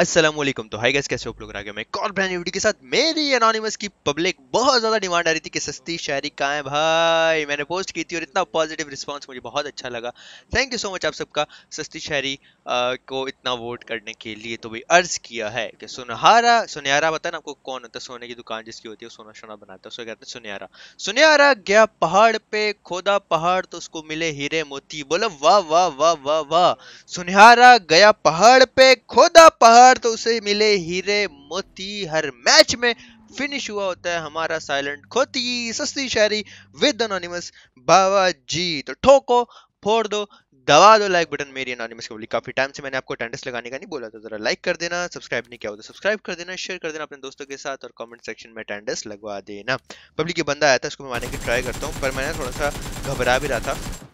असलम तो high gas कैसे आप लोग आगे मैं कॉल ब्रांड वीडियो के साथ मेरी एनॉनिमस की पब्लिक बहुत ज़्यादा डिमांड आ रही थी कि सस्ती शायरी कहाँ है भाई मैंने पोस्ट की थी और इतना पॉजिटिव रिस्पांस मुझे बहुत अच्छा लगा थैंक यू सो मच आप सबका सस्ती शायरी को इतना वोट करने के लिए तो भाई अर्ज किया है कि सुनहारा सुनहरा पता ना आपको कौन होता है सोने की दुकान जिसकी होती है सोना सोना बनाता है उसको कहते हैं सुनहरा सुनहरा गया पहाड़ पे खोदा पहाड़ तो उसको मिले हीरे मोती बोलो वाह वाह वाह वाह वाह सुनहरा गया पहाड़ पे खोदा पहाड़ बार तो उसे मिले हीरे मोती हर मैच में फिनिश हुआ होता है हमारा साइलेंट खोती सस्ती शहरी विद अनोनिमस बाबा जी तो ठोको फोड़ दो दबा दो लाइक बटन मेरी अनोनिमस के बोली काफी टाइम से मैंने आपको टेंडेंस लगाने का नहीं बोला था जरा लाइक कर देना सब्सक्राइब नहीं किया होता तो सब्सक्राइब कर देना शेयर कर देना अपने दोस्तों के साथ और कमेंट सेक्शन में टेंडेंस लगवा देना पब्लिक ये बंदा आया था उसको मैं मारने की ट्राई करता हूँ पर मैंने थोड़ा सा घबरा भी रहा था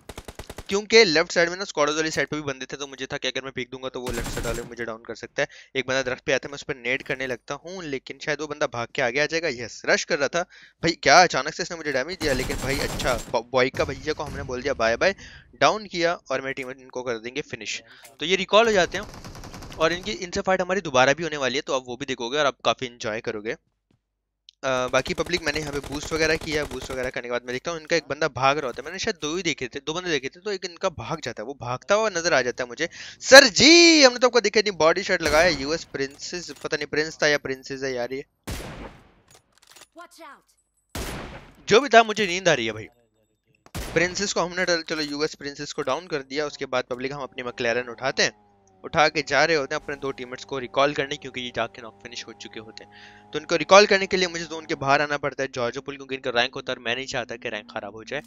क्योंकि लेफ्ट साइड में ना स्कॉडर्स वाली साइड पे भी बंदे थे तो मुझे था कि अगर मैं पीक दूंगा तो वो लेफ्ट साइड वाले मुझे डाउन कर सकता है एक बंदा दरख्त पे आता है मैं उस पर नेट करने लगता हूँ लेकिन शायद वो बंदा भाग के आगे आ जाएगा यस रश कर रहा था भाई क्या अचानक से इसने मुझे डैमेज दिया लेकिन भाई अच्छा बॉय का भैया को हमने बोल दिया बाय बाय डाउन किया और मेरी टीम इनको कर देंगे फिनिश तो ये रिकॉल हो जाते हैं और इनकी इनसे फाइट हमारी दोबारा भी होने वाली है तो आप वो भी देखोगे और आप काफ़ी इन्जॉय करोगे बाकी पब्लिक मैंने यहाँ पे बूस्ट वगैरह किया बूस्ट वगैरह करने के बाद मैं देखता हूँ इनका एक बंदा भाग रहा होता है मैंने शायद दो ही देखे थे दो बंदे देखे थे तो एक इनका भाग जाता है वो भागता हुआ नजर आ जाता है मुझे सर जी हमने तो आपको देखे नहीं बॉडी शर्ट लगाया यूएस प्रिंसेस पता नहीं प्रिंस था या प्रिंसेस है यार ये जो भी था मुझे नींद आ रही है भाई प्रिंसेस को हमने चलो यूएस प्रिंसेस को डाउन कर दिया उसके बाद पब्लिक हम अपनी मकलैरन उठाते हैं उठा के जा रहे होते हैं अपने दो टीम को रिकॉल करने क्योंकि ये जाके नॉक फिनिश हो चुके होते हैं तो इनको रिकॉल करने के लिए मुझे जोन उनके बाहर आना पड़ता है जॉर्जो पुल क्योंकि इनका रैंक होता है और मैं नहीं चाहता कि रैंक खराब हो जाए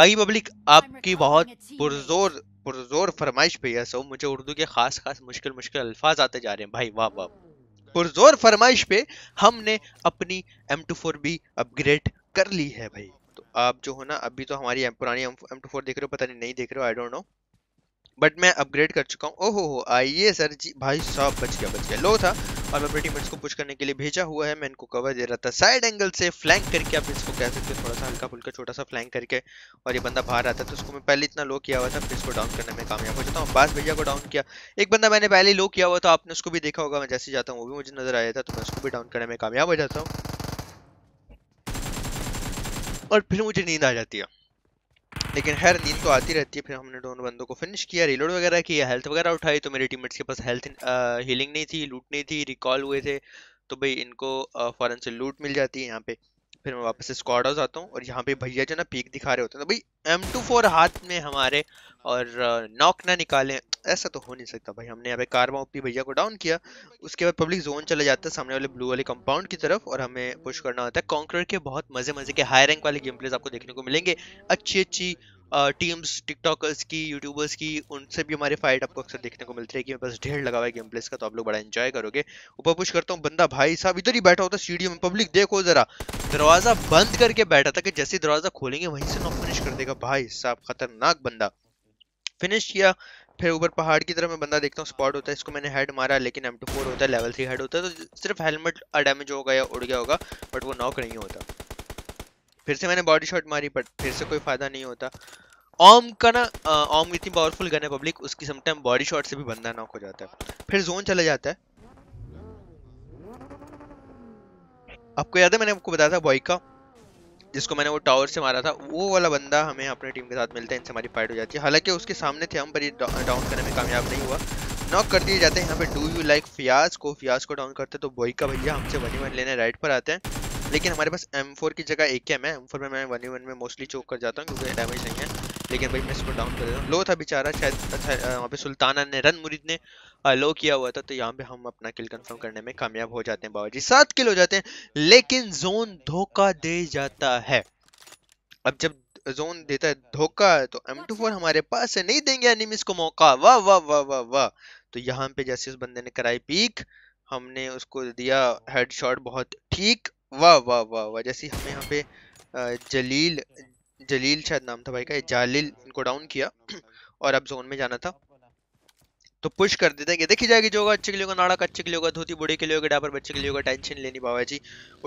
बाकी पब्लिक आपकी बहुत पुरजोर पुरजोर फरमाइश पे है सो मुझे उर्दू के खास खास मुश्किल मुश्किल अल्फाज आते जा रहे हैं भाई वाह वाह पुरजोर फरमाइश पे हमने अपनी M two four B upgrade कर ली है भाई तो आप जो हो ना अभी तो हमारी पुरानी एम टू फोर देख रहे हो पता नहीं नहीं देख रहे हो आई डोंट नो बट मैं अपग्रेड कर चुका हूँ ओहो हो आइए सर जी भाई साहब बच गया बच गया लो था और मैं अपने टीममेट्स को पुश करने के लिए भेजा हुआ है मैं इनको कवर दे रहा था साइड एंगल से फ्लैंक करके आप इसको कह सकते हो थोड़ा सा हल्का फुल्का छोटा सा फ्लैंक करके और ये बंदा बाहर आता तो उसको मैं पहले इतना लो किया हुआ था फिर इसको डाउन करने में कामयाब हो जाता हूँ बास भैया को डाउन किया एक बंदा मैंने पहले लो किया हुआ था आपने उसको भी देखा होगा मैं जैसे जाता हूँ वो भी मुझे नजर आया था तो मैं उसको भी डाउन करने में कामयाब हो जाता हूँ और फिर मुझे नींद आ जाती है लेकिन हर नींद तो आती रहती है फिर हमने दोनों बंदों को फिनिश किया रिलोड वगैरह किया हेल्थ वगैरह उठाई तो मेरे टीममेट्स के पास हेल्थ हीलिंग नहीं थी लूट नहीं थी रिकॉल हुए थे तो भाई इनको फ़ौरन से लूट मिल जाती है यहाँ पे फिर मैं वापस स्क्वाड हाउस आता हूँ और यहाँ पे भैया जो ना पीक दिखा रहे होते हैं तो भाई एम टू फोर हाथ में हमारे और नॉक ना निकालें ऐसा तो हो नहीं सकता भाई हमने यहाँ पे कार वहाँ भैया को डाउन किया उसके बाद पब्लिक जोन चले जाता है सामने वाले ब्लू वाले कंपाउंड की तरफ और हमें पुश करना होता है कॉन्क्रेट के बहुत मजे मजे के हाई रैंक वाले गेम प्लेस आपको देखने को मिलेंगे अच्छी अच्छी टीम्स टिकटॉकर्स की यूट्यूबर्स की उनसे भी हमारे फाइट आपको अक्सर देखने को मिलती है कि बस ढेर लगा हुआ है गेम प्लेस का तो आप लोग बड़ा इंजॉय करोगे ऊपर पुश करता हूँ बंदा भाई साहब इधर ही बैठा होता है स्टूडियो में पब्लिक देखो जरा दरवाजा बंद करके बैठा था कि जैसे दरवाजा खोलेंगे वहीं से नॉक फिनिश कर देगा भाई साहब खतरनाक बंदा फिनिश किया फिर ऊपर पहाड़ की तरफ मैं बंदा देखता हूँ स्पॉट होता है इसको मैंने हेड मारा लेकिन एम टू होता है लेवल थ्री हेड होता है तो सिर्फ हेलमेट डैमेज होगा या उड़ गया होगा बट वो नॉक नहीं होता फिर से मैंने बॉडी शॉट मारी बट फिर से कोई फायदा नहीं होता ओम का ना ओम इतनी पावरफुल गन है पब्लिक उसकी समटाइम बॉडी शॉट से भी बंदा नॉक हो जाता है फिर जोन चला जाता है आपको याद है मैंने आपको बताया था बॉय का जिसको मैंने वो टावर से मारा था वो वाला बंदा हमें अपने टीम के साथ मिलता है इनसे हमारी फाइट हो जाती है हालांकि उसके सामने थे हम पर डाउन करने में कामयाब नहीं हुआ नॉक कर दिए जाते हैं यहाँ पे डू यू लाइक फियाज को फियाज को डाउन करते तो बोई का भैया हमसे वनी वन लेने राइट पर आते हैं लेकिन हमारे पास एम की जगह एक एम है एम में मैं वनी वन में मोस्टली चोक कर जाता हूँ क्योंकि डैमेज नहीं है लेकिन भाई मैं इसको डाउन कर देता लो था बेचारा शायद अच्छा, वहाँ पे सुल्ताना ने रन मुरीद ने लो किया हुआ था तो यहाँ पे हम अपना किल कंफर्म करने में कामयाब हो जाते हैं बाबा जी सात किल हो जाते हैं लेकिन जोन धोखा दे जाता है अब जब जोन देता है धोखा तो एम टू फोर हमारे पास से नहीं देंगे एनिमीज को मौका वाह वाह वाह वाह वाह तो यहाँ पे जैसे उस बंदे ने कराई पीक हमने उसको दिया हेडशॉट बहुत ठीक वाह वाह वाह वाह जैसे हमें यहाँ पे जलील जलील शायद नाम था भाई का जालिल इनको डाउन किया और अब जोन में जाना था तो पुश कर देते हैं देखी जाएगी जो होगा अच्छे के लिए होगा नाड़ा का अच्छे के लिए होगा धोती बूढ़े के लिए होगा डापर बच्चे के लिए होगा टेंशन लेनी बाबा जी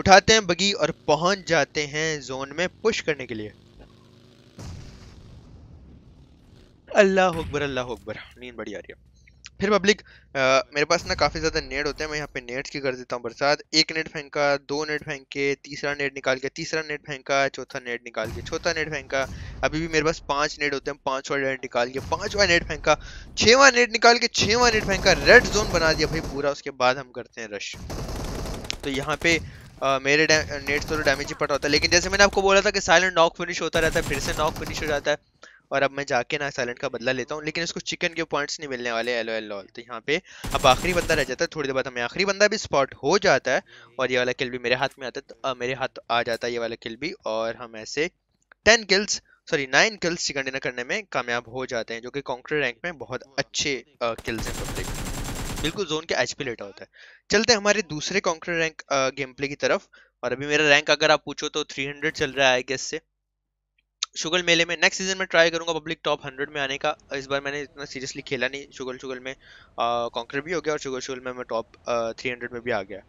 उठाते हैं बगी और पहुंच जाते हैं जोन में पुश करने के लिए अल्लाह अकबर अल्लाह अकबर नींद बड़ी आ रही है फिर पब्लिक मेरे पास ना काफ़ी ज़्यादा नेट होते हैं मैं यहाँ पे नेट्स की कर देता हूँ बरसात एक नेट फेंका दो नेट फेंके तीसरा नेट निकाल के तीसरा नेट फेंका चौथा नेट निकाल के चौथा नेट फेंका अभी भी मेरे पास पांच नेट होते हैं पांचवा नेट निकाल के पांचवा नेट फेंका छवा नेट निकाल के छवा नेट फेंका रेड जोन बना दिया भाई पूरा उसके बाद हम करते हैं रश तो यहाँ पे आ, मेरे नेट तो डैमेज ही पड़ रहा होता है लेकिन जैसे मैंने आपको बोला था कि साइलेंट नॉक फिनिश होता रहता है फिर से नॉक फिनिश हो जाता है और अब मैं जाके ना साइलेंट का बदला लेता हूँ लेकिन इसको चिकन के पॉइंट्स नहीं मिलने वाले एलो एलो तो यहाँ पे अब आखिरी बंदा रह जाता है थोड़ी देर बाद हमें आखिरी बंदा भी स्पॉट हो जाता है और ये वाला किल भी मेरे हाथ में आता है तो आ, मेरे हाथ आ जाता है ये वाला किल भी और हम ऐसे ten kills sorry nine kills chicken dinner करने में कामयाब हो जाते हैं जो कि कॉन्क्रीट रैंक में बहुत अच्छे किल्स हैं पब्लिक बिल्कुल जोन के एच पी लेटा होता है चलते हैं हमारे दूसरे कॉन्क्रीट रैंक गेम प्ले की तरफ और अभी मेरा रैंक अगर आप पूछो तो 300 चल रहा है आई गेस से शुगल मेले में नेक्स्ट सीजन में ट्राई करूंगा पब्लिक टॉप हंड्रेड में आने का इस बार मैंने इतना सीरियसली खेला नहीं शुगल शुगल में कॉन्कर भी हो गया और शुगल शुगल में मैं टॉप थ्री हंड्रेड में भी आ गया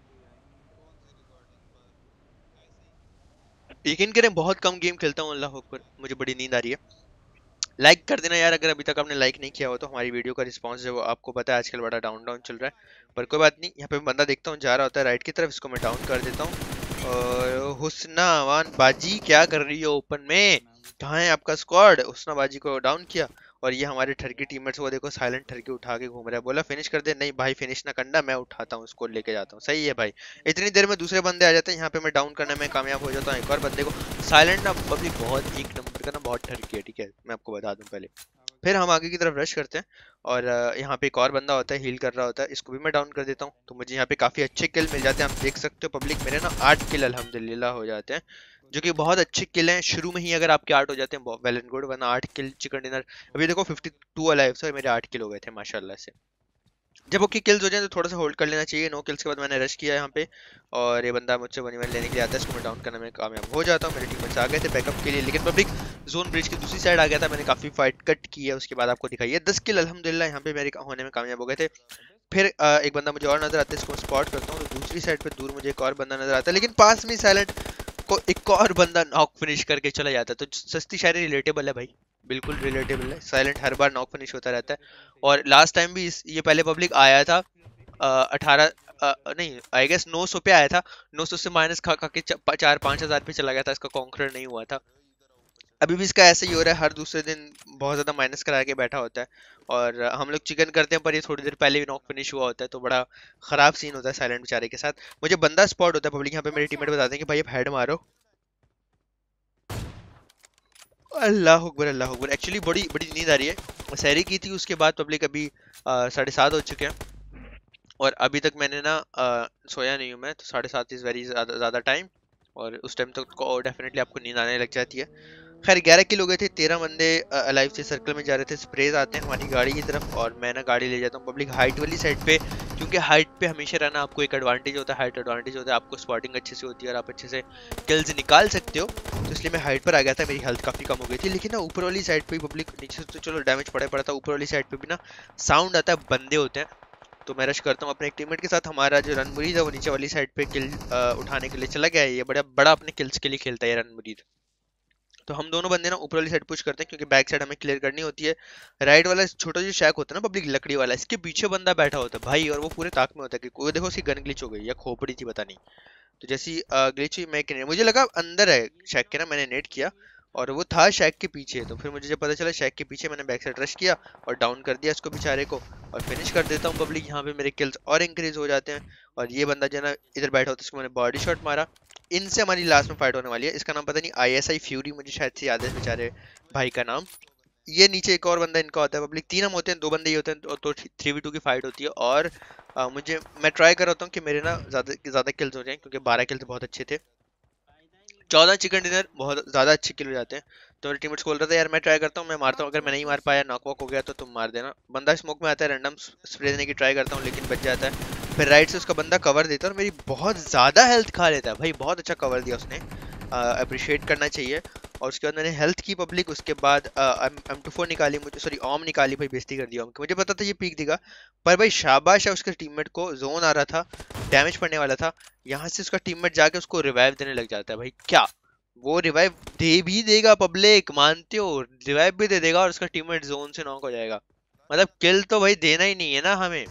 यकीन करें बहुत कम गेम खेलता हूँ अल्लाह पर मुझे बड़ी नींद आ रही है लाइक कर देना यार अगर अभी तक आपने लाइक नहीं किया हो तो हमारी वीडियो का रिस्पांस जो आपको पता है आजकल बड़ा डाउन डाउन चल रहा है पर कोई बात नहीं यहाँ पे बंदा देखता हूँ जा रहा होता है राइट की तरफ इसको मैं डाउन कर देता हूँ और वान बाजी क्या कर रही हो ओपन में कहाँ है आपका स्क्वाड उसना बाजी को डाउन किया और ये हमारे ठरकी टीमर्स वो देखो साइलेंट ठरकी उठा के घूम रहा है बोला फिनिश कर दे नहीं भाई फिनिश ना करना मैं उठाता हूँ उसको लेके जाता हूँ सही है भाई इतनी देर में दूसरे बंदे आ जाते हैं यहाँ पे मैं डाउन करने में कामयाब हो जाता हूँ एक और बंदे को साइलेंट ना पब्लिक बहुत एक नंबर का ना बहुत ठरकी है ठीक है मैं आपको बता दूँ पहले फिर हम आगे की तरफ रश करते हैं और यहाँ पे एक और बंदा होता है हील कर रहा होता है इसको भी मैं डाउन कर देता हूँ तो मुझे यहाँ पे काफ़ी अच्छे किल मिल जाते हैं आप देख सकते हो पब्लिक मेरे ना आठ किल अलहमदिल्ला हो जाते हैं जो कि बहुत अच्छे किल हैं शुरू में ही अगर आपके आठ हो जाते हैं वेल एंड गुड वरना आठ किल चिकन डिनर अभी देखो फिफ्टी टू अलाइव से मेरे आठ किल हो गए थे माशाला से जब ओके किल्स हो जाए तो थोड़ा सा होल्ड कर लेना चाहिए नो किल्स के बाद मैंने रश किया यहाँ पे और ये बंदा मुझसे वन वन लेने के लिए आता है इसको मैं डाउन करने में कामयाब हो जाता हूँ मेरे टीम से आ गए थे बैकअप के लिए लेकिन पब्लिक जोन ब्रिज की दूसरी साइड आ गया था मैंने काफ़ी फाइट कट की है उसके बाद आपको दिखाई है दस किल अलहमदिल्ला यहाँ पे मेरे होने में कामयाब हो गए थे फिर एक बंदा मुझे और नज़र आता है इसको स्पॉट करता हूँ तो दूसरी साइड पर दूर मुझे एक और बंदा नज़र आता है लेकिन पास में साइलेंट को एक और बंदा नॉक फिनिश करके चला जाता है तो सस्ती शायरी रिलेटेबल है भाई बिल्कुल रिलेटेबल है साइलेंट हर बार नॉक फिनिश होता रहता है और लास्ट टाइम भी इस ये पहले पब्लिक आया था अठारह नहीं आई गेस नौ सौ पे आया था नौ सौ से माइनस खा खा के चार पाँच हज़ार पे चला गया था इसका कॉन्क्रेट नहीं हुआ था अभी भी इसका ऐसे ही हो रहा है हर दूसरे दिन बहुत ज़्यादा माइनस करा के बैठा होता है और हम लोग चिकन करते हैं पर ये थोड़ी देर पहले भी नॉक फिनिश हुआ होता है तो बड़ा ख़राब सीन होता है साइलेंट बेचारे के साथ मुझे बंदा स्पॉट होता है पब्लिक यहाँ पे मेरे टीममेट बताते हैं कि भाई अब हेड मारो अल्लाह अकबर अल्लाह अकबर एक्चुअली बड़ी बड़ी नींद आ रही है सैरी की थी उसके बाद पब्लिक अभी साढ़े सात हो चुके हैं और अभी तक मैंने ना सोया नहीं हूँ मैं तो साढ़े सात इज़ वेरी ज़्यादा टाइम और उस टाइम तक तो डेफिनेटली आपको नींद आने लग जाती है खैर ग्यारह किलो गए थे तेरह बंदे अलाइव से सर्कल में जा रहे थे स्प्रेज आते हैं हमारी गाड़ी की तरफ और मैं ना गाड़ी ले जाता हूँ पब्लिक हाइट वाली साइड पे क्योंकि हाइट पे हमेशा रहना आपको एक एडवांटेज होता है हाइट एडवांटेज होता है आपको स्पॉटिंग अच्छे से होती है और आप अच्छे से किल्स निकाल सकते हो तो इसलिए मैं हाइट पर आ गया था मेरी हेल्थ काफ़ी कम हो गई थी लेकिन ना ऊपर वाली साइड पर पब्लिक नीचे तो चलो डैमेज पड़ा पड़ा था ऊपर वाली साइड पर भी ना साउंड आता है बंदे होते हैं तो मैं रश करता हूँ अपने एक टीमेट के साथ हमारा जो रन मुरीद है वो नीचे वाली साइड पर किल उठाने के लिए चला गया है ये बड़ा बड़ा अपने किल्स के लिए खेलता है रन मुरीद तो हम दोनों बंदे ना ऊपर वाली साइड पुश करते हैं क्योंकि बैक साइड हमें क्लियर करनी होती है राइट वाला छोटा जो शैक होता है ना पब्लिक लकड़ी वाला इसके पीछे बंदा बैठा होता है भाई और वो पूरे ताक में होता है कि देखो उसकी गन ग्लिच हो गई या खोपड़ी थी पता नहीं तो जैसी ग्लिच हुई मैं मुझे लगा अंदर है शैक के ना मैंने नेट किया और वो था शैक के पीछे तो फिर मुझे जब पता चला शेक के पीछे मैंने बैक साइड रश किया और डाउन कर दिया इसको बेचारे को और फिनिश कर देता हूँ पब्लिक यहाँ पे मेरे किल्स और इंक्रीज हो जाते हैं और ये बंदा जो है ना इधर बैठा होता है इसको मैंने बॉडी शॉट मारा इनसे हमारी लास्ट में फाइट होने वाली है इसका नाम पता नहीं आई एस आई फ्यूरी मुझे शायद से याद है बेचारे भाई का नाम ये नीचे एक और बंदा इनका होता है पब्लिक तीन हम होते हैं दो बंदे ही होते हैं और तो थ्री वी टू की फाइट होती है और आ, मुझे मैं ट्राई कर रहा हूँ कि मेरे ना ज़्यादा ज़्यादा किल्स हो जाएँ क्योंकि बारह किल्स बहुत अच्छे थे चौदह चिकन डिनर बहुत ज़्यादा अच्छे किलो जाते हैं तो मेरे टीममेट्स बोल रहे थे यार मैं ट्राई करता हूँ मैं मारता हूँ अगर मैं नहीं मार पाया नॉक वॉक हो गया तो तुम मार देना बंदा स्मोक में आता है रैंडम स्प्रे देने की ट्राई करता हूँ लेकिन बच जाता है फिर राइट से उसका बंदा कवर देता है और मेरी बहुत ज़्यादा हेल्थ खा लेता है भाई बहुत अच्छा कवर दिया उसने अप्रिशिएट करना चाहिए और उसके बाद मैंने हेल्थ की पब्लिक उसके बाद एम टू फोर निकाली मुझे सॉरी ऑम निकाली भाई बेस्ती कर दिया ऑम की मुझे पता था ये पीक दिखा पर भाई शाबाश है उसके टीममेट को जोन आ रहा था डैमेज पड़ने वाला था यहाँ से उसका टीममेट जाके उसको रिवाइव देने लग जाता है भाई क्या वो रिवाइव दे भी देगा पब्लिक मानते हो रिवाइव भी दे देगा और उसका टीममेट जोन से नॉक हो जाएगा मतलब किल तो भाई देना ही नहीं है ना हमें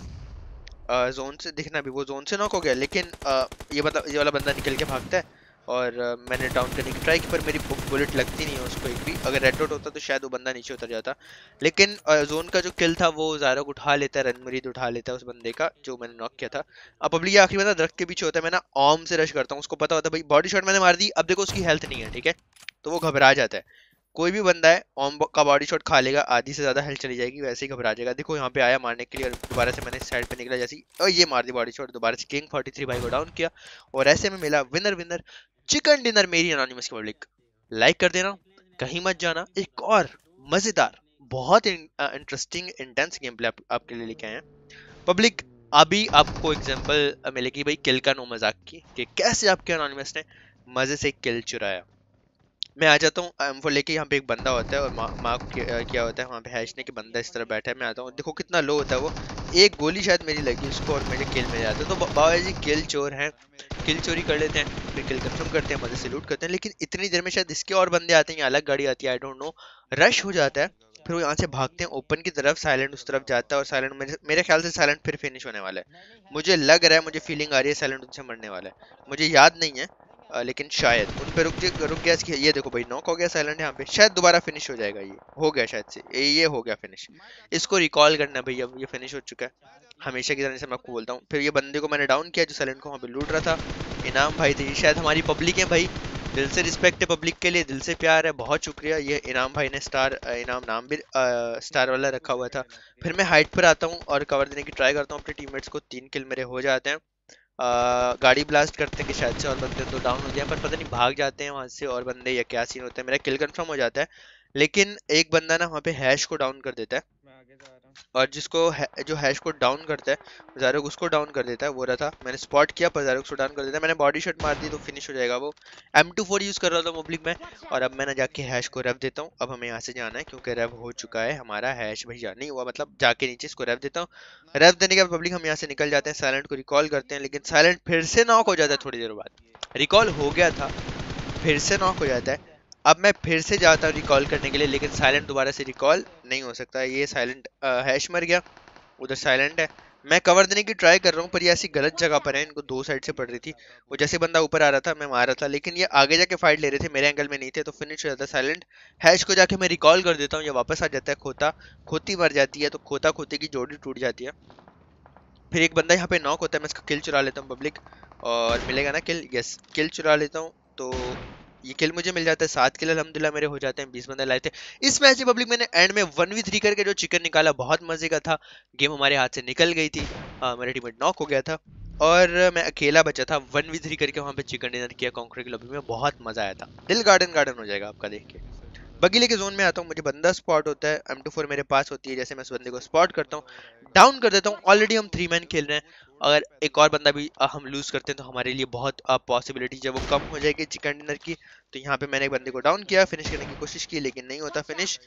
जोन से दिखना भी वो जोन से नॉक हो गया लेकिन ये मतलब ये वाला बंदा निकल के भागता है और मैंने डाउन करने की ट्राई की पर मेरी बुलेट लगती नहीं है उसको एक भी अगर रेड डॉट होता तो शायद वो बंदा नीचे उतर जाता लेकिन जोन का जो किल था वो ज़ारा को उठा लेता है रनमरीद उठा लेता है उस बंदे का जो मैंने नॉक किया था अब अब ये आखिरी बंदा दरख्त के पीछे होता है मैं ना ऑम से रश करता हूँ उसको पता होता है भाई बॉडी शॉट मैंने मार दी अब देखो उसकी हेल्थ नहीं है ठीक है तो वो घबरा जाता है कोई भी बंदा है ओम का बॉडी शॉट खा लेगा आधी से ज्यादा हेल्थ चली जाएगी वैसे ही घबरा जाएगा देखो यहाँ पे आया मारने के लिए दोबारा से मैंने साइड पे निकला जैसे और ये मार दी बॉडी शॉट दोबारा से किंग 43 भाई को डाउन किया और ऐसे में मिला विनर विनर चिकन डिनर मेरी अनोनिमस की पब्लिक लाइक कर देना कहीं मत जाना एक और मजेदार बहुत इंटरेस्टिंग इंटेंस गेम प्ले आपके लिए लेके आए हैं पब्लिक अभी आपको एग्जाम्पल मिलेगी भाई किल का नो मजाक की कैसे आपके अनोनिमस ने मजे से किल चुराया मैं आ जाता हूँ वो लेके यहाँ पे एक बंदा होता है और मार्क मा, क्या होता है वहाँ पे हैशने के बंदा इस तरह बैठा है मैं आता हूँ देखो कितना लो होता है वो एक गोली शायद मेरी लगी उसको और मेरे किल में जाता है तो बाबा जी किल चोर हैं किल चोरी कर लेते हैं फिर किल कंफर्म करते हैं मजे से लूट करते हैं लेकिन इतनी देर में शायद इसके और बंदे आते हैं या अलग गाड़ी आती है आई डोंट नो रश हो जाता है फिर वो यहाँ से भागते हैं ओपन की तरफ साइलेंट उस तरफ जाता है और साइलेंट मेरे, मेरे ख्याल से साइलेंट फिर फिनिश होने वाला है मुझे लग रहा है मुझे फीलिंग आ रही है साइलेंट उनसे मरने वाला है मुझे याद नहीं है लेकिन शायद उन पर रुक रुक गया इसकी ये देखो भाई नॉक हो गया साइलेंट यहाँ पे शायद दोबारा फिनिश हो जाएगा ये हो गया शायद से ये, ये हो गया फिनिश इसको रिकॉल करना भाई ये फिनिश हो चुका है हमेशा की तरह से मैं आपको बोलता हूँ फिर ये बंदे को मैंने डाउन किया जो साइलेंट को वहाँ पे लूट रहा था इनाम भाई थे ये शायद हमारी पब्लिक है भाई दिल से रिस्पेक्ट है पब्लिक के लिए दिल से प्यार है बहुत शुक्रिया ये इनाम भाई ने स्टार इनाम नाम भी स्टार वाला रखा हुआ था फिर मैं हाइट पर आता हूँ और कवर देने की ट्राई करता हूँ अपने टीममेट्स को तीन किल मेरे हो जाते हैं गाड़ी ब्लास्ट करते हैं कि शायद से और बंदे तो डाउन हो जाए पर पता नहीं भाग जाते हैं वहाँ से और बंदे या क्या सीन होता है मेरा किल कन्फर्म हो जाता है लेकिन एक बंदा ना वहाँ पे हैश को डाउन कर देता है और जिसको है, जो हैश को डाउन करता है जारोक उसको डाउन कर देता है वो रहा था मैंने स्पॉट किया पर उसको को डाउन कर देता है मैंने बॉडी शॉट मार दी तो फिनिश हो जाएगा वो एम टू फोर यूज़ कर रहा था मोब्लिक में और अब मैंने जाके हैश को रैप देता हूँ अब हमें यहाँ से जाना है क्योंकि रैप हो चुका है हमारा हैश भैया नहीं हुआ मतलब जाके नीचे इसको रैप देता हूँ रैप देने के बाद पब्लिक हम यहाँ से निकल जाते हैं साइलेंट को रिकॉल करते हैं लेकिन साइलेंट फिर से नॉक हो जाता है थोड़ी देर बाद रिकॉल हो गया था फिर से नॉक हो जाता है अब मैं फिर से जाता हूँ रिकॉल करने के लिए लेकिन साइलेंट दोबारा से रिकॉल नहीं हो सकता ये साइलेंट हैश मर गया उधर साइलेंट है मैं कवर देने की ट्राई कर रहा हूँ पर ये ऐसी गलत जगह पर है इनको दो साइड से पड़ रही थी वो जैसे बंदा ऊपर आ रहा था मैं मार रहा था लेकिन ये आगे जाके फाइट ले रहे थे मेरे एंगल में नहीं थे तो फिनिश हो जाता साइलेंट हैश को जाके मैं रिकॉल कर देता हूँ ये वापस आ जाता है खोता खोती मर जाती है तो खोता खोते की जोड़ी टूट जाती है फिर एक बंदा यहाँ पे नॉक होता है मैं इसका किल चुरा लेता हूँ पब्लिक और मिलेगा ना किल यस किल चुरा लेता हूँ तो ये किल मुझे मिल जाता है सात किल अलहमदिल्ला मेरे हो जाते हैं बीस बंदे लाए थे इस मैच की पब्लिक मैंने एंड में वन वी थ्री करके जो चिकन निकाला बहुत मजे का था गेम हमारे हाथ से निकल गई थी हाँ, मेरा टीमेट नॉक हो गया था और मैं अकेला बचा था वन वी थ्री करके वहाँ पे चिकन डिनर किया कॉन्क्रीट लॉबी में बहुत मजा आया था दिल गार्डन गार्डन हो जाएगा आपका देख के बगीले के जोन में आता हूँ मुझे बंदा स्पॉट होता है एम टू फोर मेरे पास होती है जैसे मैं उस बंदे को स्पॉट करता हूँ डाउन कर देता हूँ ऑलरेडी हम थ्री मैन खेल रहे हैं अगर एक और बंदा भी हम लूज़ करते हैं तो हमारे लिए बहुत पॉसिबिलिटी जब वो कम हो जाएगी चिकन डिनर की तो यहाँ पे मैंने एक बंदे को डाउन किया फिनिश करने की कोशिश की लेकिन नहीं होता फिनिश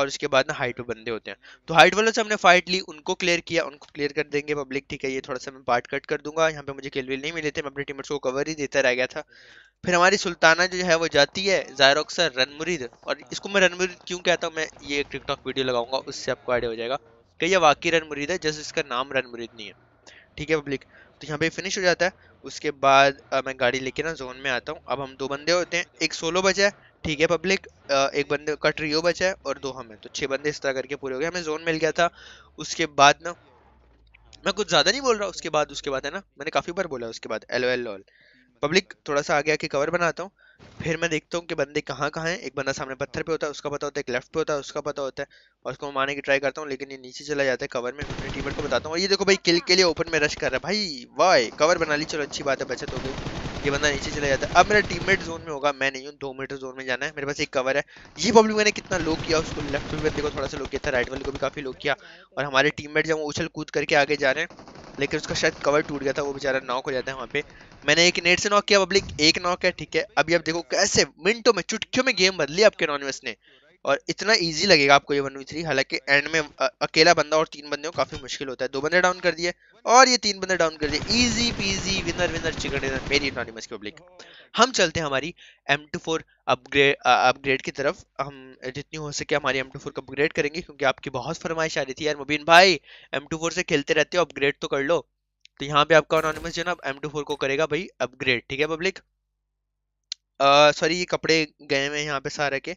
और उसके बाद ना हाइट पर बंदे होते हैं तो हाइट वालों से हमने फाइट ली उनको क्लियर किया उनको क्लियर कर देंगे पब्लिक ठीक है ये थोड़ा सा मैं पार्ट कट कर दूंगा यहाँ पे मुझे किल विल नहीं मिले थे मैं अपने टीमर्स को कवर ही देता रह गया था फिर हमारी सुल्ताना जो है वो जाती है जायरोक्सर रनमुरीद और हाँ। इसको मैं रनमुरीद क्यों कहता हूँ मैं ये एक टिकटॉक वीडियो लगाऊंगा उससे आपको आइडिया हो जाएगा कि ये वाकई रनमुरीद है जैसे इसका नाम रनमुरीद नहीं है ठीक है पब्लिक तो यहाँ पे फिनिश हो जाता है उसके बाद आ, मैं गाड़ी लेके ना जोन में आता हूँ अब हम दो बंदे होते हैं एक सोलो बचा है ठीक है पब्लिक एक बंदे का ट्रियो बचा है और दो हमें तो छः बंदे इस तरह करके पूरे हो गए हमें जोन मिल गया था उसके बाद ना मैं कुछ ज़्यादा नहीं बोल रहा उसके बाद उसके बाद है ना मैंने काफ़ी बार बोला उसके बाद एल एल पब्लिक थोड़ा सा आगे आके कवर बनाता हूँ फिर मैं देखता हूँ कि बंदे कहाँ कहाँ हैं एक बंदा सामने पत्थर पे होता है उसका पता होता है एक लेफ्ट पे होता है उसका पता होता है और उसको मारने की ट्राई करता हूँ लेकिन ये नीचे चला जाता है कवर में अपने टीमर को बताता हूँ और ये देखो भाई किल के लिए ओपन में रश कर रहा है भाई वाह कवर बना ली चलो अच्छी बात है बचत हो गई ये बंदा नीचे चला जाता है अब मेरा टीममेट जोन में होगा मैं नहीं हूँ दो मीटर जोन में जाना है मेरे पास एक कवर है ये पब्लिक मैंने कितना लो किया उसको लेफ्ट वाले को थोड़ा सा लो किया था राइट वाले को भी काफी लो किया और हमारे टीममेट जब उछल कूद करके आगे जा रहे हैं लेकिन उसका शायद कवर टूट गया था वो बेचारा नॉक हो जाता है वहाँ पे मैंने एक नेट से नॉक किया पब्लिक एक नॉक है ठीक है अभी आप देखो कैसे मिनटों में चुटकियों में गेम बदली आपके नॉनवेस ने और इतना इजी लगेगा आपको ये वन वी थ्री हालांकि एंड में अकेला बंदा और तीन बंदे को काफी मुश्किल होता है दो बंदे डाउन कर दिए और ये तीन बंदे डाउन कर दिए easy peasy winner winner chicken dinner मेरी इनॉनिमस पब्लिक हम चलते हैं हमारी M two four upgrade upgrade की तरफ हम जितनी हो सके हमारी एम टू फोर को अपग्रेड करेंगे क्योंकि आपकी बहुत फरमाइश आ रही थी यार मुबीन भाई एम टू फोर से खेलते रहते हो अपग्रेड तो कर लो तो यहाँ पे आपका अनोनिमस जो है ना एम टू फोर को करेगा भाई अपग्रेड ठीक है पब्लिक सॉरी ये कपड़े गए हुए हैं यहाँ पे सारे के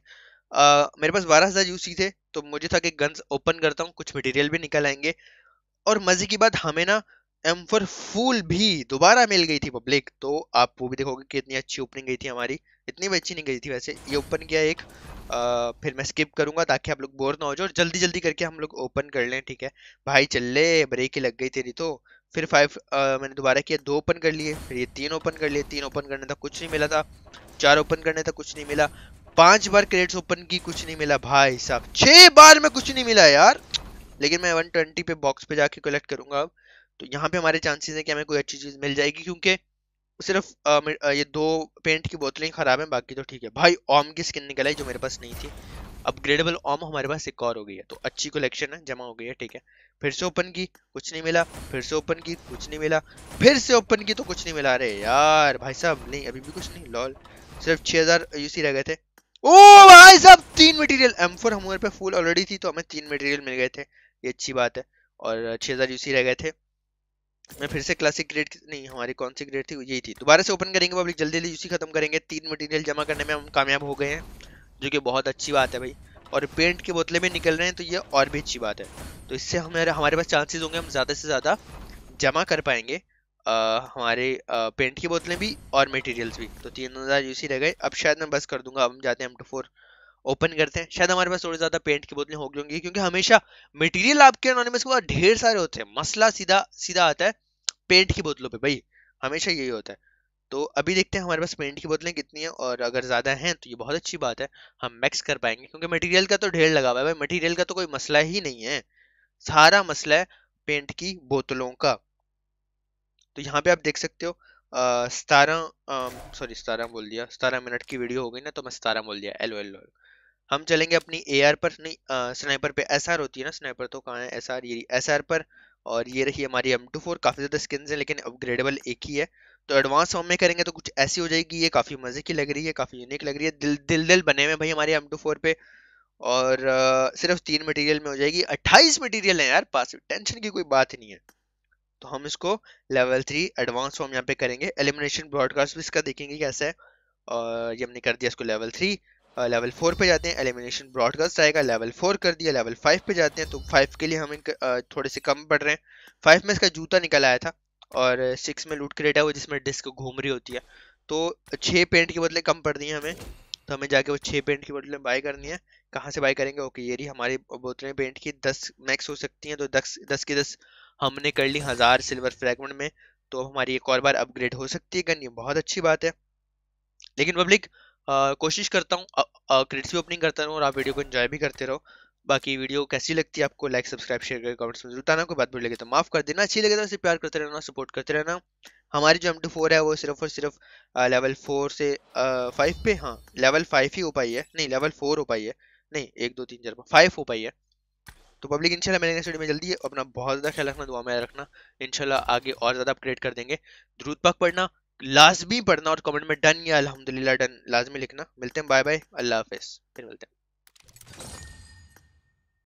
आ, मेरे पास बारह हज़ार यूसी थे तो मुझे था कि गन्स ओपन करता हूँ कुछ मटेरियल भी निकल आएंगे और मज़े की बात हमें ना एम फोर फूल भी दोबारा मिल गई थी पब्लिक तो आप वो भी देखोगे कि इतनी अच्छी ओपनिंग गई थी हमारी इतनी भी अच्छी नहीं गई थी वैसे ये ओपन किया एक आ, फिर मैं स्किप करूंगा ताकि आप लोग बोर ना हो जाओ और जल्दी जल्दी करके हम लोग ओपन कर लें ठीक है भाई चल ले ब्रेक ही लग गई तेरी तो फिर फाइव मैंने दोबारा किया दो ओपन कर लिए फिर ये तीन ओपन कर लिए तीन ओपन करने था कुछ नहीं मिला था चार ओपन करने था कुछ नहीं मिला पांच बार क्रेडिट ओपन की कुछ नहीं मिला भाई साहब छह बार में कुछ नहीं मिला यार लेकिन मैं 120 पे बॉक्स पे जाके कलेक्ट करूंगा अब तो यहाँ पे हमारे चांसेस है कि हमें कोई अच्छी चीज मिल जाएगी क्योंकि सिर्फ आ, ये दो पेंट की बोतलें खराब हैं बाकी तो ठीक है भाई ओम की स्किन निकल आई जो मेरे पास नहीं थी अपग्रेडेबल ओम हमारे पास एक और हो गई है तो अच्छी कलेक्शन है जमा हो गई है ठीक है फिर से ओपन की कुछ नहीं मिला फिर से ओपन की कुछ नहीं मिला फिर से ओपन की तो कुछ नहीं मिला अरे यार भाई साहब नहीं अभी भी कुछ नहीं लॉल सिर्फ हजार यूसी रह गए थे ओ भाई साहब तीन मटेरियल M4 हमारे पे फुल ऑलरेडी थी तो हमें तीन मटेरियल मिल गए थे ये अच्छी बात है और 6000 यूसी रह गए थे मैं फिर से क्लासिक ग्रेड नहीं हमारी कौन सी ग्रेड थी यही थी दोबारा से ओपन करेंगे पब्लिक जल्दी जल्दी यूसी खत्म करेंगे तीन मटेरियल जमा करने में हम कामयाब हो गए हैं जो कि बहुत अच्छी बात है भाई और पेंट की बोतलें भी निकल रहे हैं तो ये और भी अच्छी बात है तो इससे हमारे हमारे पास चांसेस होंगे हम ज़्यादा से ज़्यादा जमा कर पाएंगे आ, हमारे आ, पेंट की बोतलें भी और मटेरियल्स भी तो तीन हज़ार यूसी रह गए अब शायद मैं बस कर दूंगा अब हम जाते हैं एम टू फोर ओपन करते हैं शायद हमारे पास थोड़ी ज़्यादा पेंट की बोतलें हो होंगी क्योंकि हमेशा मटेरियल आपके अनोनिमस के पास ढेर सारे होते हैं मसला सीधा सीधा आता है पेंट की बोतलों पर भाई हमेशा यही होता है तो अभी देखते हैं हमारे पास पेंट की बोतलें कितनी हैं और अगर ज़्यादा हैं तो ये बहुत अच्छी बात है हम मैक्स कर पाएंगे क्योंकि मटेरियल का तो ढेर लगा हुआ है भाई मटेरियल का तो कोई मसला ही नहीं है सारा मसला है पेंट की बोतलों का तो यहाँ पे आप देख सकते हो सतारह सॉरी सतारह बोल दिया सतारह मिनट की वीडियो हो गई ना तो मैं सतारह बोल दिया एलो एलो हम चलेंगे अपनी ए पर नहीं स्नाइपर पे एस होती है ना स्नाइपर तो कहाँ है एस ये एस पर और ये रही हमारी एम टू फोर काफ़ी ज़्यादा स्किन्स हैं लेकिन अपग्रेडेबल एक ही है तो एडवांस फॉर्म में करेंगे तो कुछ ऐसी हो जाएगी ये काफ़ी मज़े की लग रही है काफ़ी यूनिक लग रही है दिल दिल दिल बने हुए भाई हमारे एम टू फोर पे और आ, सिर्फ तीन मटेरियल में हो जाएगी अट्ठाईस मटेरियल है यार पास टेंशन की कोई बात नहीं है तो हम इसको लेवल थ्री एडवांस फॉर्म यहाँ पे करेंगे एलिमिनेशन ब्रॉडकास्ट भी इसका देखेंगे कैसा है और ये हमने कर दिया इसको लेवल थ्री लेवल फोर पे जाते हैं एलिमिनेशन ब्रॉडकास्ट आएगा लेवल फोर कर दिया लेवल फाइव पे जाते हैं तो फाइव के लिए हम इनका थोड़े से कम पड़ रहे हैं फाइव में इसका जूता निकल आया था और सिक्स में लूट क्रेट है वो जिसमें डिस्क घूम रही होती है तो छः पेंट के बदले कम पड़ रही है हमें तो हमें जाके वो छः पेंट की बोतलें बाई करनी है कहाँ से बाई करेंगे ओके ये रही हमारी बोतलें पेंट की दस मैक्स हो सकती हैं तो दस दस की दस हमने कर ली हज़ार सिल्वर फ्रैगमेंट में तो हमारी एक और बार अपग्रेड हो सकती है गन ये बहुत अच्छी बात है लेकिन पब्लिक कोशिश करता हूँ क्रेडिट्स भी ओपनिंग करता रहूँ और आप वीडियो को इन्जॉय भी करते रहो बाकी वीडियो कैसी लगती है आपको लाइक सब्सक्राइब शेयर करके कमेंट्स में जरूर आना कोई बात बुरी तो माफ़ कर देना अच्छी लगे तो उसे प्यार करते रहना सपोर्ट करते रहना हमारी जो एम टू फोर है वो सिर्फ और सिर्फ लेवल फोर से फाइव पे हाँ लेवल फाइव ही हो पाई है नहीं लेवल फोर हो पाई है नहीं एक दो तीन चार फाइव हो पाई है तो पब्लिक इनशाला मेरे नेक्स्ट वीडियो में जल्दी है अपना बहुत ज़्यादा ख्याल रखना दुआ में रखना इनशाला आगे और ज़्यादा अपग्रेड कर देंगे द्रुत पाक पढ़ना लाजमी पढ़ना और कमेंट में डन या अलहमदिल्ला डन लाजमी लिखना मिलते हैं बाय बाय अल्लाह हाफिज़ फिर मिलते हैं